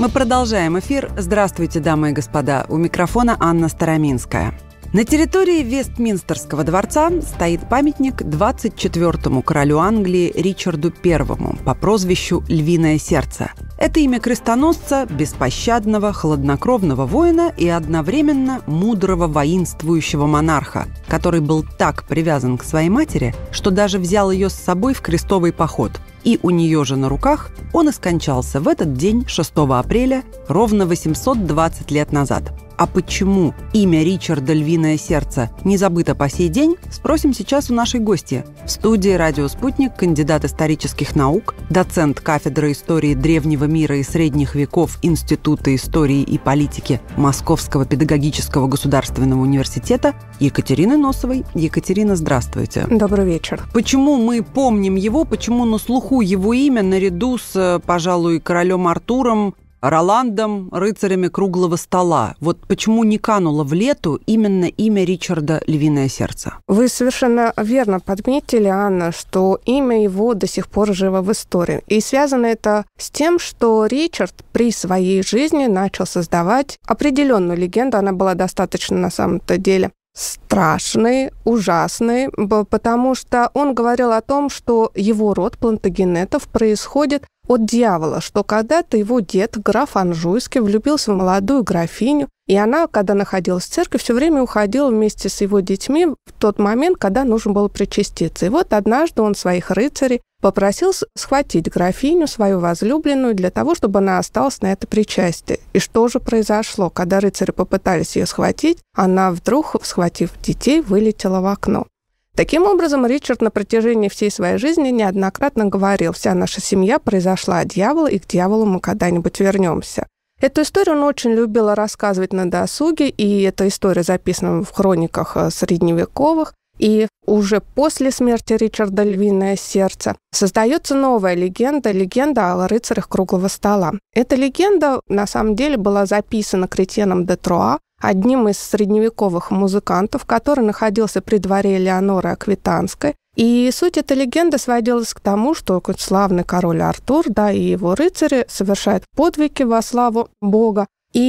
Мы продолжаем эфир. Здравствуйте, дамы и господа. У микрофона Анна Староминская. На территории Вестминстерского дворца стоит памятник 24-му королю Англии Ричарду I по прозвищу «Львиное сердце». Это имя крестоносца, беспощадного, хладнокровного воина и одновременно мудрого воинствующего монарха, который был так привязан к своей матери, что даже взял ее с собой в крестовый поход – и у нее же на руках, он и скончался в этот день, 6 апреля, ровно 820 лет назад – а почему имя Ричарда «Львиное сердце» не забыто по сей день, спросим сейчас у нашей гости. В студии «Радио Спутник» кандидат исторических наук, доцент кафедры истории древнего мира и средних веков Института истории и политики Московского педагогического государственного университета Екатерины Носовой. Екатерина, здравствуйте. Добрый вечер. Почему мы помним его, почему на слуху его имя наряду с, пожалуй, королем Артуром, Роландом, рыцарями круглого стола. Вот почему не кануло в лету именно имя Ричарда «Львиное сердце». Вы совершенно верно подметили, Анна, что имя его до сих пор живо в истории. И связано это с тем, что Ричард при своей жизни начал создавать определенную легенду. Она была достаточно на самом-то деле страшный, ужасный, потому что он говорил о том, что его род плантагенетов происходит от дьявола, что когда-то его дед, граф Анжуйский, влюбился в молодую графиню, и она, когда находилась в церкви, все время уходила вместе с его детьми в тот момент, когда нужно было причаститься. И вот однажды он своих рыцарей попросил схватить графиню, свою возлюбленную, для того, чтобы она осталась на это причастие. И что же произошло? Когда рыцари попытались ее схватить, она вдруг, схватив детей, вылетела в окно. Таким образом, Ричард на протяжении всей своей жизни неоднократно говорил, вся наша семья произошла от дьявола, и к дьяволу мы когда-нибудь вернемся. Эту историю он очень любил рассказывать на досуге, и эта история записана в хрониках э, средневековых. И уже после смерти Ричарда «Львиное сердце» создается новая легенда, легенда о рыцарях круглого стола. Эта легенда на самом деле была записана Кретеном де Труа одним из средневековых музыкантов, который находился при дворе Леоноры Аквитанской. И суть этой легенды сводилась к тому, что славный король Артур, да, и его рыцари совершают подвиги во славу Бога. И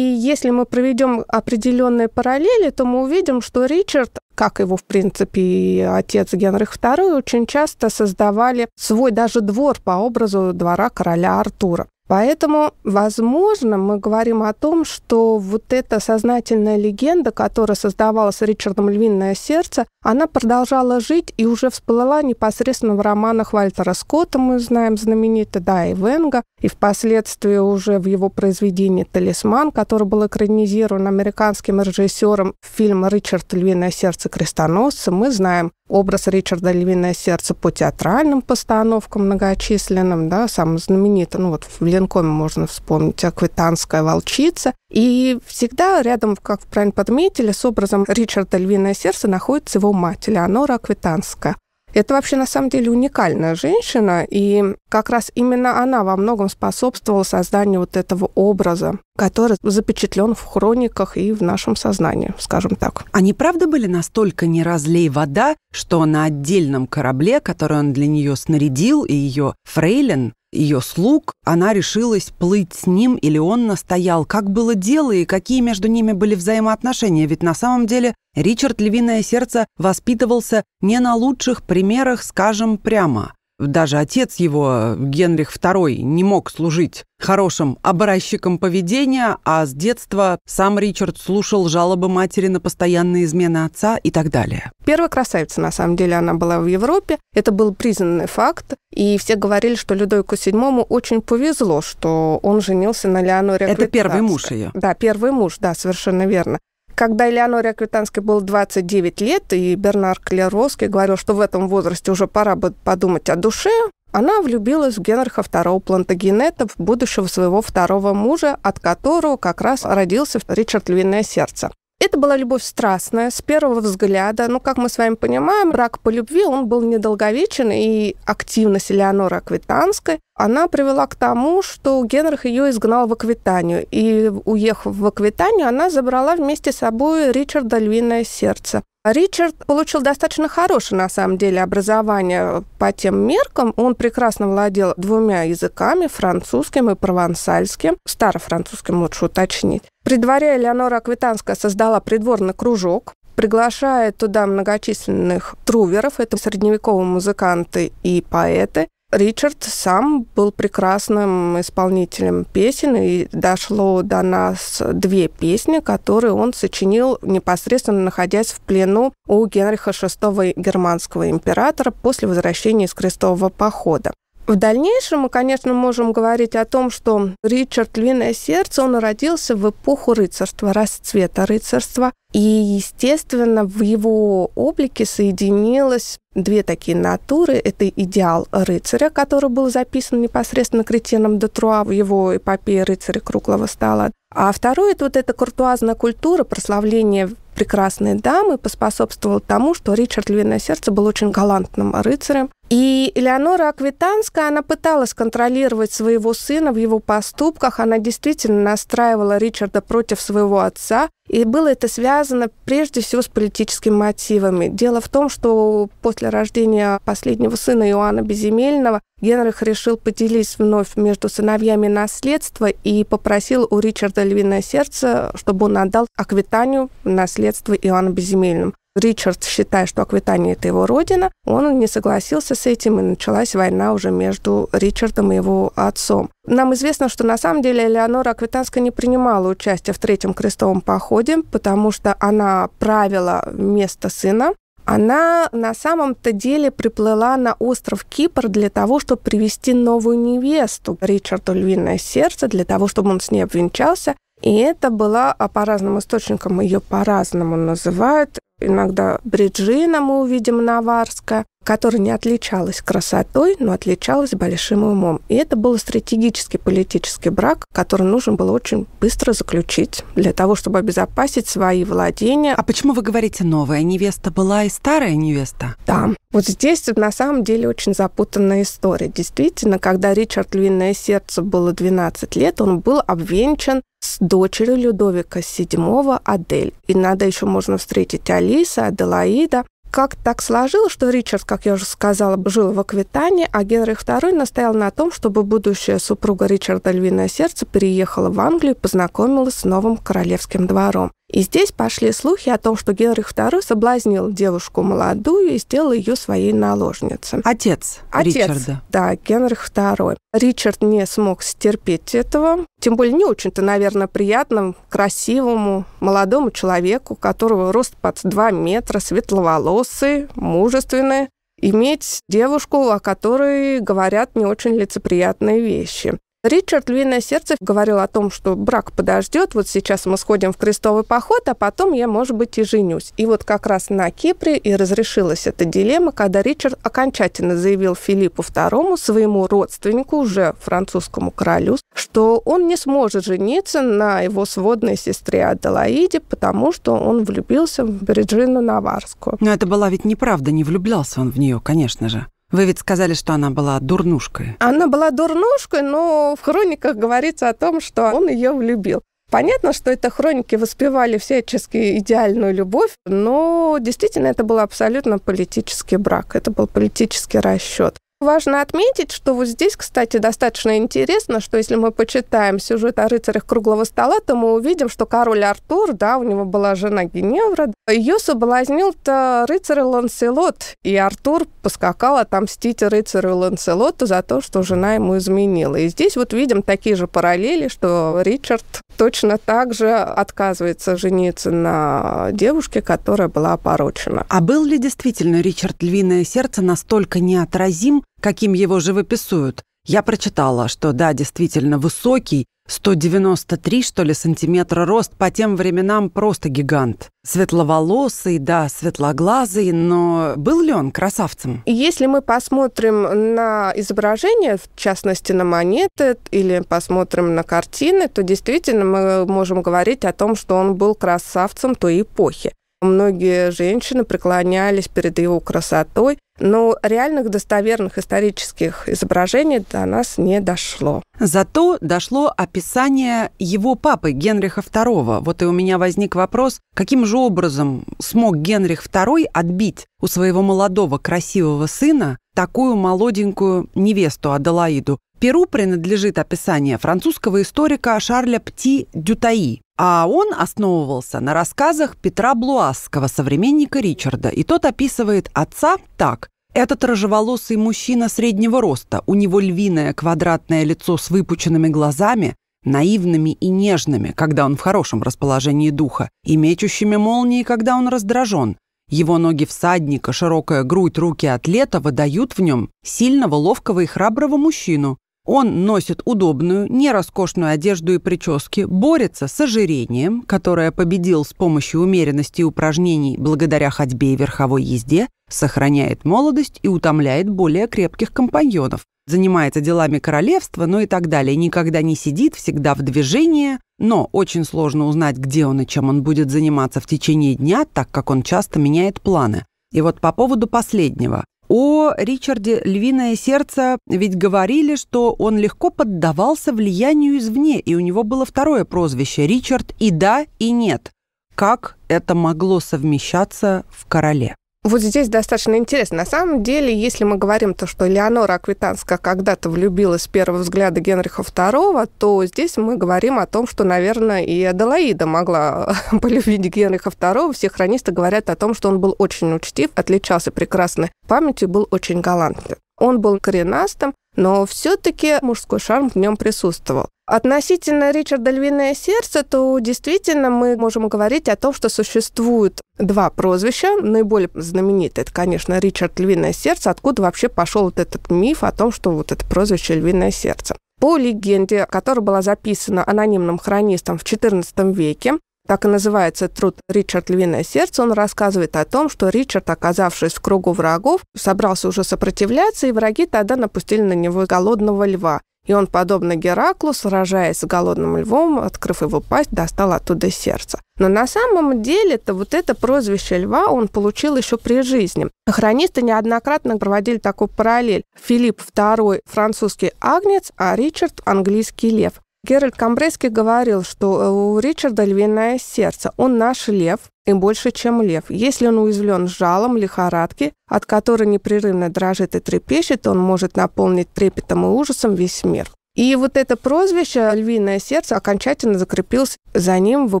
если мы проведем определенные параллели, то мы увидим, что Ричард, как его, в принципе, и отец Генрих II, очень часто создавали свой даже двор по образу двора короля Артура. Поэтому, возможно, мы говорим о том, что вот эта сознательная легенда, которая создавалась Ричардом «Львиное сердце», она продолжала жить и уже всплыла непосредственно в романах Вальтера Скотта, мы знаем знаменитый, да, и Венга, и впоследствии уже в его произведении «Талисман», который был экранизирован американским режиссером фильма «Ричард Львиное сердце крестоносца», мы знаем образ Ричарда «Львиное сердце» по театральным постановкам многочисленным, да, самый знаменитый, ну вот в Ленкоме можно вспомнить «Аквитанская волчица». И всегда рядом, как правильно подметили, с образом Ричарда «Львиное сердце» находится его мать Леонора Аквитанская. Это вообще на самом деле уникальная женщина, и как раз именно она во многом способствовала созданию вот этого образа, который запечатлен в хрониках и в нашем сознании, скажем так. Они правда были настолько не разлей вода, что на отдельном корабле, который он для нее снарядил, и ее фрейлин, ее слуг, она решилась плыть с ним, или он настоял. Как было дело и какие между ними были взаимоотношения? Ведь на самом деле Ричард Львиное Сердце воспитывался не на лучших примерах, скажем прямо даже отец его, Генрих II, не мог служить хорошим образчиком поведения, а с детства сам Ричард слушал жалобы матери на постоянные измены отца и так далее. Первая красавица, на самом деле, она была в Европе. Это был признанный факт. И все говорили, что Людовику VII очень повезло, что он женился на Леоноре Это первый муж ее. Да, первый муж, да, совершенно верно. Когда Элеоноре Аквитанской было 29 лет, и Бернар Клеровский говорил, что в этом возрасте уже пора бы подумать о душе, она влюбилась в Генриха II Плантагенета, будущего своего второго мужа, от которого как раз родился Ричард Львиное Сердце. Это была любовь страстная, с первого взгляда. Но как мы с вами понимаем, брак по любви, он был недолговечен, и активность Элеоноры Аквитанской она привела к тому, что Генрих ее изгнал в Аквитанию. И, уехав в Аквитанию, она забрала вместе с собой Ричарда «Львиное сердце». Ричард получил достаточно хорошее, на самом деле, образование по тем меркам. Он прекрасно владел двумя языками, французским и провансальским, старофранцузским лучше уточнить. При дворе Элеонора Аквитанская создала придворный кружок, приглашая туда многочисленных труверов, это средневековые музыканты и поэты, Ричард сам был прекрасным исполнителем песен, и дошло до нас две песни, которые он сочинил непосредственно находясь в плену у Генриха VI германского императора после возвращения из крестового похода. В дальнейшем мы, конечно, можем говорить о том, что Ричард Львиное сердце, он родился в эпоху рыцарства, расцвета рыцарства. И, естественно, в его облике соединилось две такие натуры. Это идеал рыцаря, который был записан непосредственно Кретином де Труа в его эпопее «Рыцаря круглого стола». А второе – это вот эта куртуазная культура, прославление прекрасной дамы поспособствовало тому, что Ричард Львиное Сердце был очень галантным рыцарем, и Элеонора Аквитанская, она пыталась контролировать своего сына в его поступках, она действительно настраивала Ричарда против своего отца, и было это связано прежде всего с политическими мотивами. Дело в том, что после рождения последнего сына Иоанна Безземельного Генрих решил поделить вновь между сыновьями наследство и попросил у Ричарда львиное сердце, чтобы он отдал Аквитанию наследство Иоанна Безземельного. Ричард, считая, что Аквитания – это его родина, он не согласился с этим, и началась война уже между Ричардом и его отцом. Нам известно, что на самом деле Элеонора Аквитанская не принимала участие в Третьем крестовом походе, потому что она правила вместо сына, она на самом-то деле приплыла на остров Кипр для того, чтобы привести новую невесту Ричарду Львиное Сердце, для того, чтобы он с ней обвенчался. И это была, а по разным источникам ее по-разному называют, иногда Бриджина мы увидим Наварская которая не отличалась красотой, но отличалась большим умом. И это был стратегический политический брак, который нужно было очень быстро заключить для того, чтобы обезопасить свои владения. А почему вы говорите новая невеста была и старая невеста? Да. Вот здесь на самом деле очень запутанная история. Действительно, когда Ричард Львиное сердце было 12 лет, он был обвенчан с дочерью Людовика VII Адель. И надо еще можно встретить Алиса, Аделаида. Как так сложилось, что Ричард, как я уже сказала, жил в Аквитании, а Генрих II настоял на том, чтобы будущая супруга Ричарда Львиное Сердце переехала в Англию и познакомилась с новым королевским двором. И здесь пошли слухи о том, что Генрих II соблазнил девушку молодую и сделал ее своей наложницей. Отец, Отец Ричарда. Да, Генрих II. Ричард не смог стерпеть этого. Тем более не очень-то, наверное, приятно красивому молодому человеку, которого рост под 2 метра, светловолосый, мужественный, иметь девушку, о которой говорят не очень лицеприятные вещи. Ричард «Львиное сердце» говорил о том, что брак подождет, вот сейчас мы сходим в крестовый поход, а потом я, может быть, и женюсь. И вот как раз на Кипре и разрешилась эта дилемма, когда Ричард окончательно заявил Филиппу II, своему родственнику, уже французскому королю, что он не сможет жениться на его сводной сестре Аделаиде, потому что он влюбился в Бриджину Наварскую. Но это была ведь неправда, не влюблялся он в нее, конечно же. Вы ведь сказали, что она была дурнушкой. Она была дурнушкой, но в хрониках говорится о том, что он ее влюбил. Понятно, что это хроники воспевали всячески идеальную любовь, но действительно это был абсолютно политический брак, это был политический расчет. Важно отметить, что вот здесь, кстати, достаточно интересно, что если мы почитаем сюжет о рыцарях круглого стола, то мы увидим, что король Артур, да, у него была жена Геневра, ее соблазнил-то рыцарь Ланселот, и Артур поскакал отомстить рыцарю Ланселоту за то, что жена ему изменила. И здесь вот видим такие же параллели, что Ричард точно так же отказывается жениться на девушке, которая была опорочена. А был ли действительно Ричард Львиное Сердце настолько неотразим, каким его живописуют, я прочитала, что да, действительно высокий, 193, что ли, сантиметра рост, по тем временам просто гигант. Светловолосый, да, светлоглазый, но был ли он красавцем? Если мы посмотрим на изображение, в частности на монеты, или посмотрим на картины, то действительно мы можем говорить о том, что он был красавцем той эпохи. Многие женщины преклонялись перед его красотой, но реальных достоверных исторических изображений до нас не дошло. Зато дошло описание его папы Генриха II. Вот и у меня возник вопрос, каким же образом смог Генрих II отбить у своего молодого красивого сына такую молоденькую невесту Аделаиду. Перу принадлежит описание французского историка Шарля Пти Дютаи, а он основывался на рассказах Петра Блуасского, современника Ричарда, и тот описывает отца так – этот рыжеволосый мужчина среднего роста, у него львиное квадратное лицо с выпученными глазами, наивными и нежными, когда он в хорошем расположении духа, и мечущими молнии, когда он раздражен. Его ноги всадника, широкая грудь, руки атлета выдают в нем сильного, ловкого и храброго мужчину. Он носит удобную, нероскошную одежду и прически, борется с ожирением, которое победил с помощью умеренности и упражнений благодаря ходьбе и верховой езде, сохраняет молодость и утомляет более крепких компаньонов, занимается делами королевства, но и так далее, никогда не сидит, всегда в движении, но очень сложно узнать, где он и чем он будет заниматься в течение дня, так как он часто меняет планы. И вот по поводу последнего. О Ричарде «Львиное сердце» ведь говорили, что он легко поддавался влиянию извне, и у него было второе прозвище «Ричард» и «да», и «нет». Как это могло совмещаться в «Короле»? Вот здесь достаточно интересно. На самом деле, если мы говорим то, что Леонора Аквитанская когда-то влюбилась с первого взгляда Генриха II, то здесь мы говорим о том, что, наверное, и Аделаида могла полюбить Генриха II. Все хронисты говорят о том, что он был очень учтив, отличался прекрасной памятью, был очень галантным. Он был коренастым, но все-таки мужской шарм в нем присутствовал. Относительно Ричарда «Львиное сердце», то действительно мы можем говорить о том, что существуют два прозвища. Наиболее знаменитый это, конечно, Ричард «Львиное сердце». Откуда вообще пошел вот этот миф о том, что вот это прозвище «Львиное сердце»? По легенде, которая была записана анонимным хронистом в XIV веке, так и называется труд «Ричард Львиное сердце», он рассказывает о том, что Ричард, оказавшись в кругу врагов, собрался уже сопротивляться, и враги тогда напустили на него голодного льва. И он, подобно Гераклу, сражаясь с голодным львом, открыв его пасть, достал оттуда сердце. Но на самом деле-то вот это прозвище льва он получил еще при жизни. Хронисты неоднократно проводили такой параллель. Филипп II – французский агнец, а Ричард – английский лев. Геральт Камбрейский говорил, что э, у Ричарда львиное сердце. Он наш лев, и больше, чем лев. Если он уязвлен жалом лихорадки, от которой непрерывно дрожит и трепещет, он может наполнить трепетом и ужасом весь мир. И вот это прозвище «Львиное сердце» окончательно закрепилось за ним в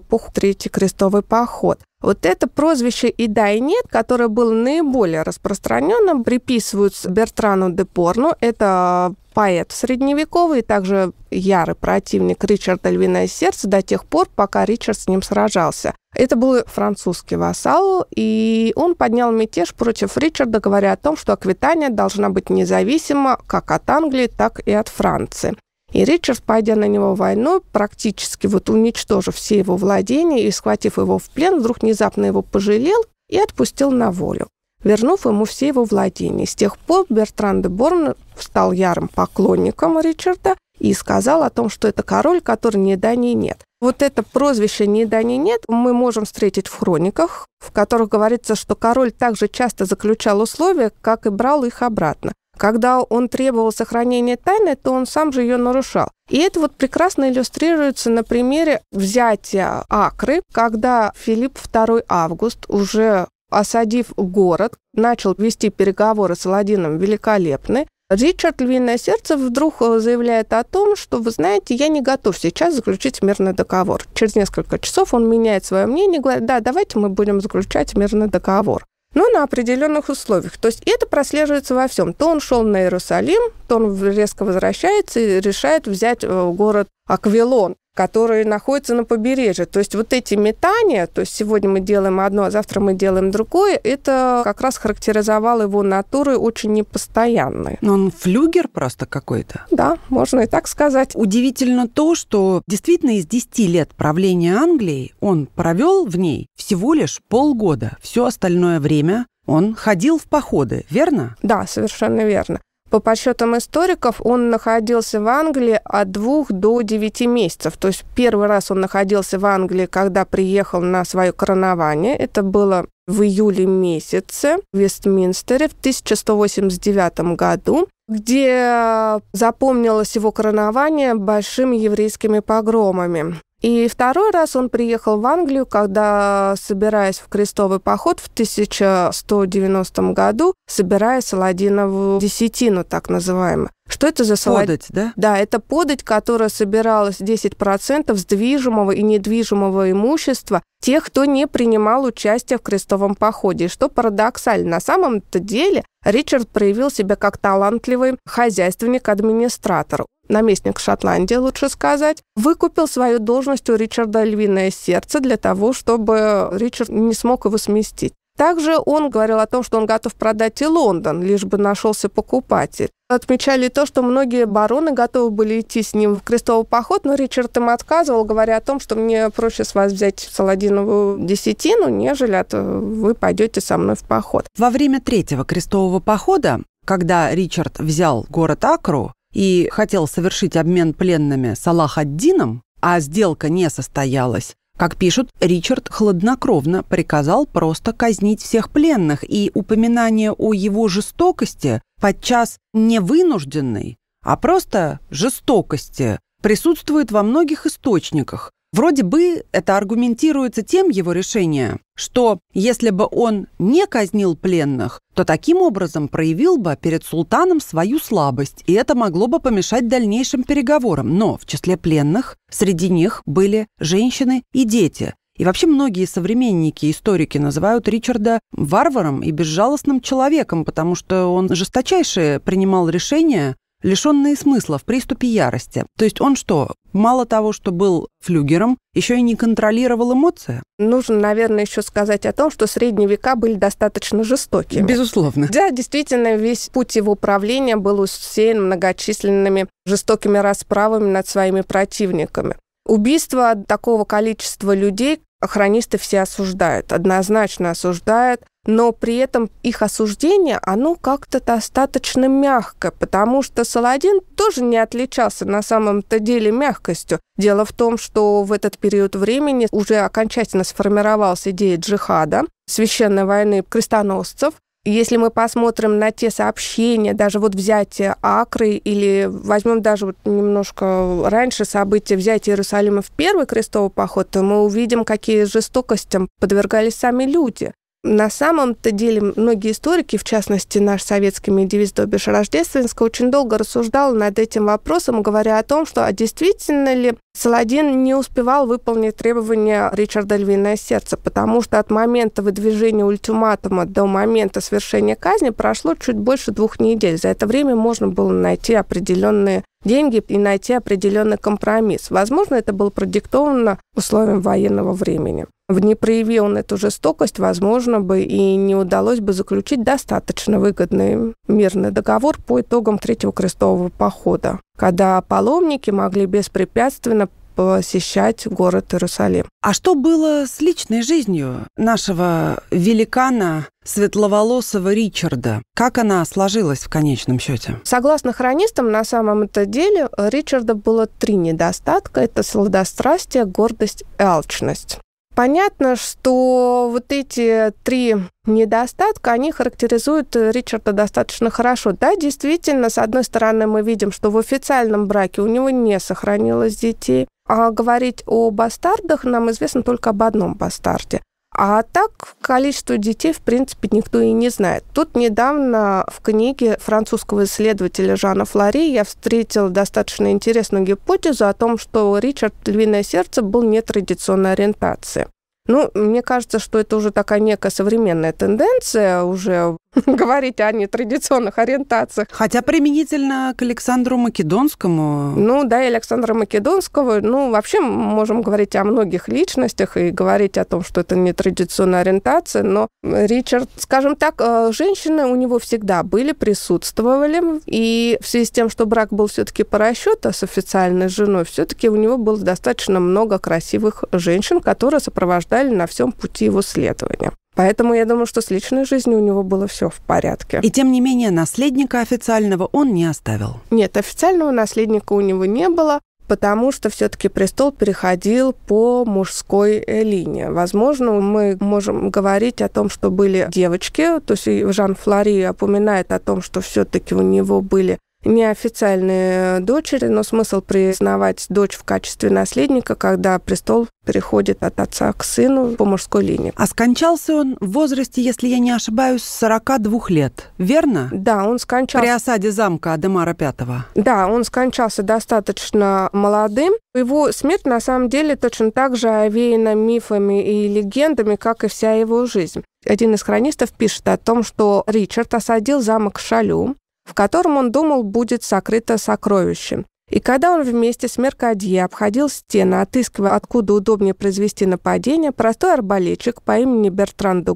эпоху Третий крестовый поход. Вот это прозвище «и да, и нет», которое было наиболее распространенным, приписываются Бертрану де Порну. Это поэт средневековый, также ярый противник Ричарда Львиное сердце до тех пор, пока Ричард с ним сражался. Это был французский вассал, и он поднял мятеж против Ричарда, говоря о том, что Аквитания должна быть независима как от Англии, так и от Франции. И Ричард, пойдя на него войной, практически вот уничтожив все его владения и схватив его в плен, вдруг внезапно его пожалел и отпустил на волю, вернув ему все его владения. С тех пор Бертран де Борн стал ярым поклонником Ричарда и сказал о том, что это король, который не да, ни нет. Вот это прозвище «не да, ни нет» мы можем встретить в хрониках, в которых говорится, что король также часто заключал условия, как и брал их обратно. Когда он требовал сохранения тайны, то он сам же ее нарушал. И это вот прекрасно иллюстрируется на примере взятия Акры, когда Филипп II Август, уже осадив город, начал вести переговоры с Аладдином Великолепный, Ричард Львиное Сердце вдруг э, заявляет о том, что, вы знаете, я не готов сейчас заключить мирный договор. Через несколько часов он меняет свое мнение и говорит, да, давайте мы будем заключать мирный договор но на определенных условиях. То есть это прослеживается во всем. То он шел на Иерусалим, то он резко возвращается и решает взять э, город Аквилон которые находятся на побережье. То есть вот эти метания, то есть сегодня мы делаем одно, а завтра мы делаем другое, это как раз характеризовало его натуры очень непостоянной. Но он флюгер просто какой-то? Да, можно и так сказать. Удивительно то, что действительно из 10 лет правления Англии он провел в ней всего лишь полгода. Все остальное время он ходил в походы, верно? Да, совершенно верно. По подсчетам историков, он находился в Англии от двух до девяти месяцев. То есть первый раз он находился в Англии, когда приехал на свое коронование. Это было в июле месяце в Вестминстере в 1189 году, где э, запомнилось его коронование большими еврейскими погромами. И второй раз он приехал в Англию, когда, собираясь в крестовый поход в 1190 году, собирая Саладинову десятину, так называемую. Что это за салат? Подать, да? Да, это подать, которая собиралась 10% с движимого и недвижимого имущества тех, кто не принимал участие в крестовом походе. что парадоксально, на самом-то деле Ричард проявил себя как талантливый хозяйственник-администратор наместник Шотландии, лучше сказать, выкупил свою должность у Ричарда львиное сердце для того, чтобы Ричард не смог его сместить. Также он говорил о том, что он готов продать и Лондон, лишь бы нашелся покупатель. Отмечали то, что многие бароны готовы были идти с ним в крестовый поход, но Ричард им отказывал, говоря о том, что мне проще с вас взять Саладинову десятину, нежели от вы пойдете со мной в поход. Во время третьего крестового похода, когда Ричард взял город Акру, и хотел совершить обмен пленными Салах Аддином, а сделка не состоялась, как пишут, Ричард хладнокровно приказал просто казнить всех пленных, и упоминание о его жестокости, подчас не вынужденной, а просто жестокости, присутствует во многих источниках, Вроде бы это аргументируется тем его решением, что если бы он не казнил пленных, то таким образом проявил бы перед султаном свою слабость, и это могло бы помешать дальнейшим переговорам. Но в числе пленных среди них были женщины и дети. И вообще многие современники, историки называют Ричарда варваром и безжалостным человеком, потому что он жесточайше принимал решения, лишенные смысла в приступе ярости. То есть он что, мало того, что был флюгером, еще и не контролировал эмоции? Нужно, наверное, еще сказать о том, что средние века были достаточно жестокими. Безусловно. Да, действительно, весь путь его правления был усеян многочисленными жестокими расправами над своими противниками. Убийство такого количества людей хронисты все осуждают, однозначно осуждают но при этом их осуждение, оно как-то достаточно мягко, потому что Саладин тоже не отличался на самом-то деле мягкостью. Дело в том, что в этот период времени уже окончательно сформировалась идея джихада, священной войны крестоносцев, если мы посмотрим на те сообщения, даже вот взятие Акры или возьмем даже вот немножко раньше события взятия Иерусалима в первый крестовый поход, то мы увидим, какие жестокостям подвергались сами люди. На самом-то деле многие историки, в частности наш советский медиевист Добиш Рождественского, очень долго рассуждал над этим вопросом, говоря о том, что а действительно ли Саладин не успевал выполнить требования Ричарда Львиное сердце, потому что от момента выдвижения ультиматума до момента совершения казни прошло чуть больше двух недель. За это время можно было найти определенные деньги и найти определенный компромисс. Возможно, это было продиктовано условием военного времени. В проявил он эту жестокость, возможно бы и не удалось бы заключить достаточно выгодный мирный договор по итогам Третьего крестового похода, когда паломники могли беспрепятственно посещать город Иерусалим. А что было с личной жизнью нашего великана светловолосого Ричарда. Как она сложилась в конечном счете? Согласно хронистам, на самом-то деле Ричарда было три недостатка. Это сладострастие, гордость и алчность. Понятно, что вот эти три недостатка, они характеризуют Ричарда достаточно хорошо. Да, действительно, с одной стороны, мы видим, что в официальном браке у него не сохранилось детей а, говорить о бастардах, нам известно только об одном бастарде. А так количество детей, в принципе, никто и не знает. Тут недавно в книге французского исследователя Жана Флори я встретил достаточно интересную гипотезу о том, что Ричард Львиное сердце был нетрадиционной ориентации. Ну, мне кажется, что это уже такая некая современная тенденция, уже говорить о нетрадиционных ориентациях. Хотя применительно к Александру Македонскому. Ну да, и Александра Македонского. Ну, вообще мы можем говорить о многих личностях и говорить о том, что это нетрадиционная ориентация, но Ричард, скажем так, э, женщины у него всегда были, присутствовали, и в связи с тем, что брак был все-таки по расчету с официальной женой, все-таки у него было достаточно много красивых женщин, которые сопровождали на всем пути его следования. Поэтому я думаю, что с личной жизнью у него было все в порядке. И тем не менее, наследника официального он не оставил. Нет, официального наследника у него не было потому что все-таки престол переходил по мужской э, линии. Возможно, мы можем говорить о том, что были девочки, то есть Жан Флори упоминает о том, что все-таки у него были неофициальные э, дочери, но смысл признавать дочь в качестве наследника, когда престол переходит от отца к сыну по мужской линии. А скончался он в возрасте, если я не ошибаюсь, 42 лет, верно? Да, он скончался... При осаде замка Адемара V. Да, он скончался достаточно молодым. Его смерть, на самом деле, точно так же овеяна мифами и легендами, как и вся его жизнь. Один из хронистов пишет о том, что Ричард осадил замок Шалю, в котором он думал будет сокрыто сокровище. И когда он вместе с Меркадье обходил стены, отыскивая, откуда удобнее произвести нападение, простой арбалетчик по имени Бертран де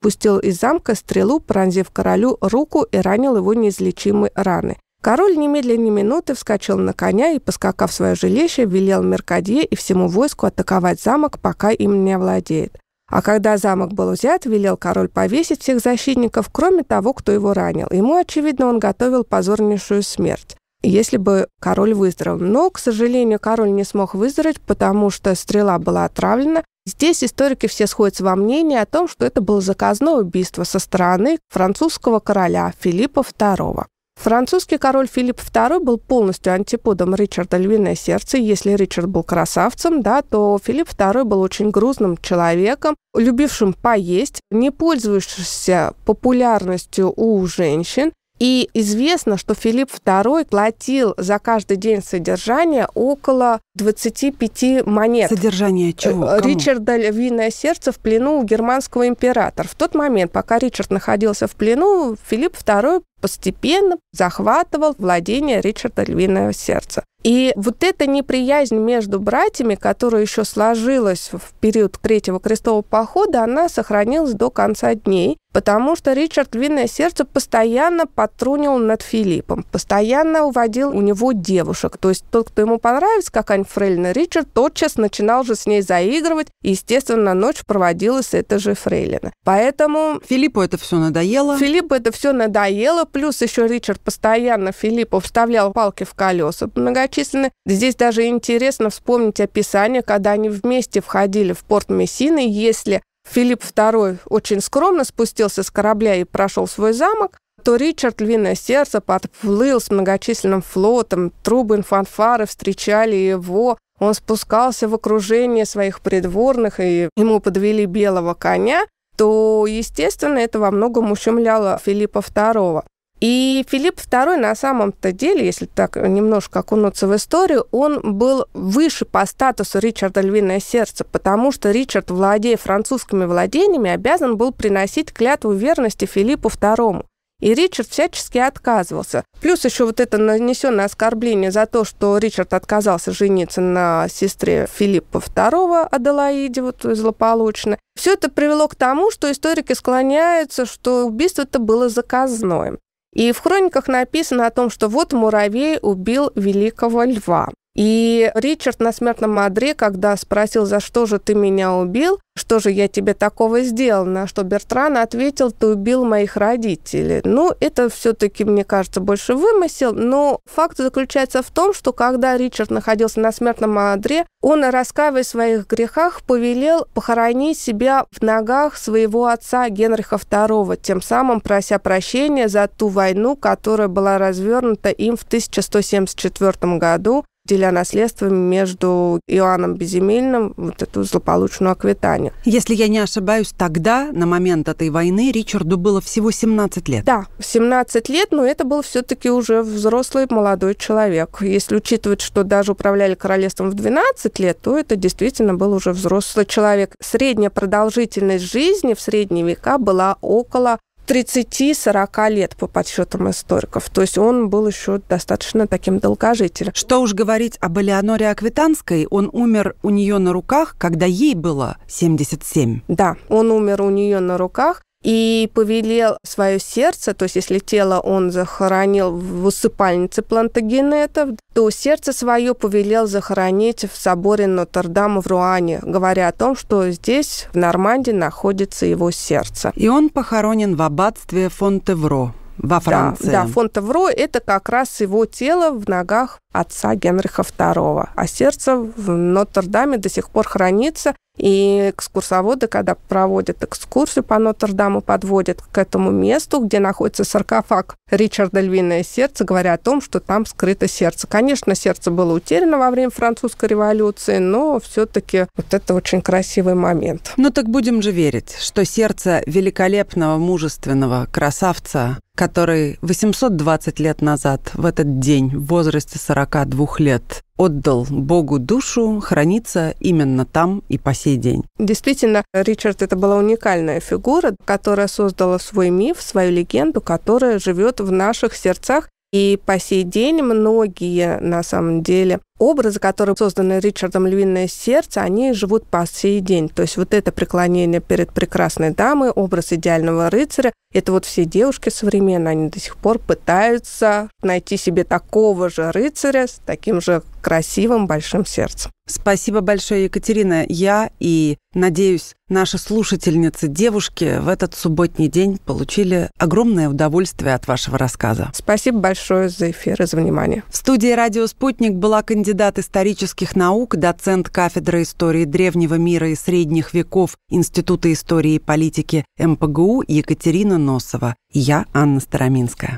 пустил из замка стрелу, пронзив королю руку и ранил его неизлечимой раны. Король немедленно минуты вскочил на коня и, поскакав в свое жилище, велел Меркадье и всему войску атаковать замок, пока им не овладеет. А когда замок был взят, велел король повесить всех защитников, кроме того, кто его ранил. Ему, очевидно, он готовил позорнейшую смерть если бы король выздоровел. Но, к сожалению, король не смог выздороветь, потому что стрела была отравлена. Здесь историки все сходятся во мнении о том, что это было заказное убийство со стороны французского короля Филиппа II. Французский король Филипп II был полностью антиподом Ричарда Львиное сердце. Если Ричард был красавцем, да, то Филипп II был очень грузным человеком, любившим поесть, не пользующимся популярностью у женщин. И известно, что Филипп II платил за каждый день содержания около 25 монет. Содержание э, чего? Кому? Ричарда «Львиное сердце» в плену у германского императора. В тот момент, пока Ричард находился в плену, Филипп II постепенно захватывал владение Ричарда «Львиное сердце». И вот эта неприязнь между братьями, которая еще сложилась в период Третьего крестового похода, она сохранилась до конца дней, потому что Ричард Львиное Сердце постоянно потрунил над Филиппом, постоянно уводил у него девушек. То есть тот, кто ему понравится, какая Фрейлина Ричард тотчас начинал же с ней заигрывать, и, естественно, ночь проводилась это же фрейлина. Поэтому... Филиппу это все надоело. Филиппу это все надоело, плюс еще Ричард постоянно Филиппу вставлял палки в колеса многочисленные. Здесь даже интересно вспомнить описание, когда они вместе входили в порт Мессины, если Филипп II очень скромно спустился с корабля и прошел свой замок, то Ричард Львиное Сердце подплыл с многочисленным флотом, трубы фанфары встречали его, он спускался в окружение своих придворных, и ему подвели белого коня, то, естественно, это во многом ущемляло Филиппа II. И Филипп II на самом-то деле, если так немножко окунуться в историю, он был выше по статусу Ричарда Львиное Сердце, потому что Ричард, владея французскими владениями, обязан был приносить клятву верности Филиппу II. И Ричард всячески отказывался. Плюс еще вот это нанесенное оскорбление за то, что Ричард отказался жениться на сестре Филиппа II Аделаиде, вот злополучно. Все это привело к тому, что историки склоняются, что убийство-то было заказное. И в хрониках написано о том, что вот муравей убил великого льва. И Ричард на смертном одре, когда спросил, за что же ты меня убил, что же я тебе такого сделал, на что Бертран ответил, ты убил моих родителей. Ну, это все-таки, мне кажется, больше вымысел, но факт заключается в том, что когда Ричард находился на смертном одре, он, раскаиваясь в своих грехах, повелел похоронить себя в ногах своего отца Генриха II, тем самым прося прощения за ту войну, которая была развернута им в 1174 году деля наследство между Иоанном Безземельным вот эту злополучную Аквитанию. Если я не ошибаюсь, тогда, на момент этой войны, Ричарду было всего 17 лет. Да, 17 лет, но это был все-таки уже взрослый молодой человек. Если учитывать, что даже управляли королевством в 12 лет, то это действительно был уже взрослый человек. Средняя продолжительность жизни в средние века была около 30-40 лет по подсчетам историков. То есть он был еще достаточно таким долгожителем. Что уж говорить об Элеоноре Аквитанской, он умер у нее на руках, когда ей было 77. Да, он умер у нее на руках и повелел свое сердце, то есть если тело он захоронил в усыпальнице плантагенетов, то сердце свое повелел захоронить в соборе Нотр-Дам в Руане, говоря о том, что здесь, в Нормандии, находится его сердце. И он похоронен в аббатстве Фонтевро во Франции. Да, да Фонтевро – это как раз его тело в ногах отца Генриха II, а сердце в Нотр-Даме до сих пор хранится, и экскурсоводы, когда проводят экскурсию по Нотр-Даму, подводят к этому месту, где находится саркофаг Ричарда Львиное сердце, говоря о том, что там скрыто сердце. Конечно, сердце было утеряно во время французской революции, но все-таки вот это очень красивый момент. Ну так будем же верить, что сердце великолепного, мужественного красавца который 820 лет назад, в этот день, в возрасте 42 лет, отдал Богу душу, хранится именно там и по сей день. Действительно, Ричард это была уникальная фигура, которая создала свой миф, свою легенду, которая живет в наших сердцах. И по сей день многие, на самом деле, Образы, которые созданы Ричардом «Львиное сердце», они живут по сей день. То есть вот это преклонение перед прекрасной дамой, образ идеального рыцаря, это вот все девушки современные, они до сих пор пытаются найти себе такого же рыцаря с таким же красивым большим сердцем. Спасибо большое, Екатерина. Я и, надеюсь, наши слушательницы, девушки в этот субботний день получили огромное удовольствие от вашего рассказа. Спасибо большое за эфир и за внимание. В студии «Радио Спутник» была кандидатура кандидат исторических наук, доцент кафедры истории древнего мира и средних веков Института истории и политики МПГУ Екатерина Носова. Я Анна Староминская.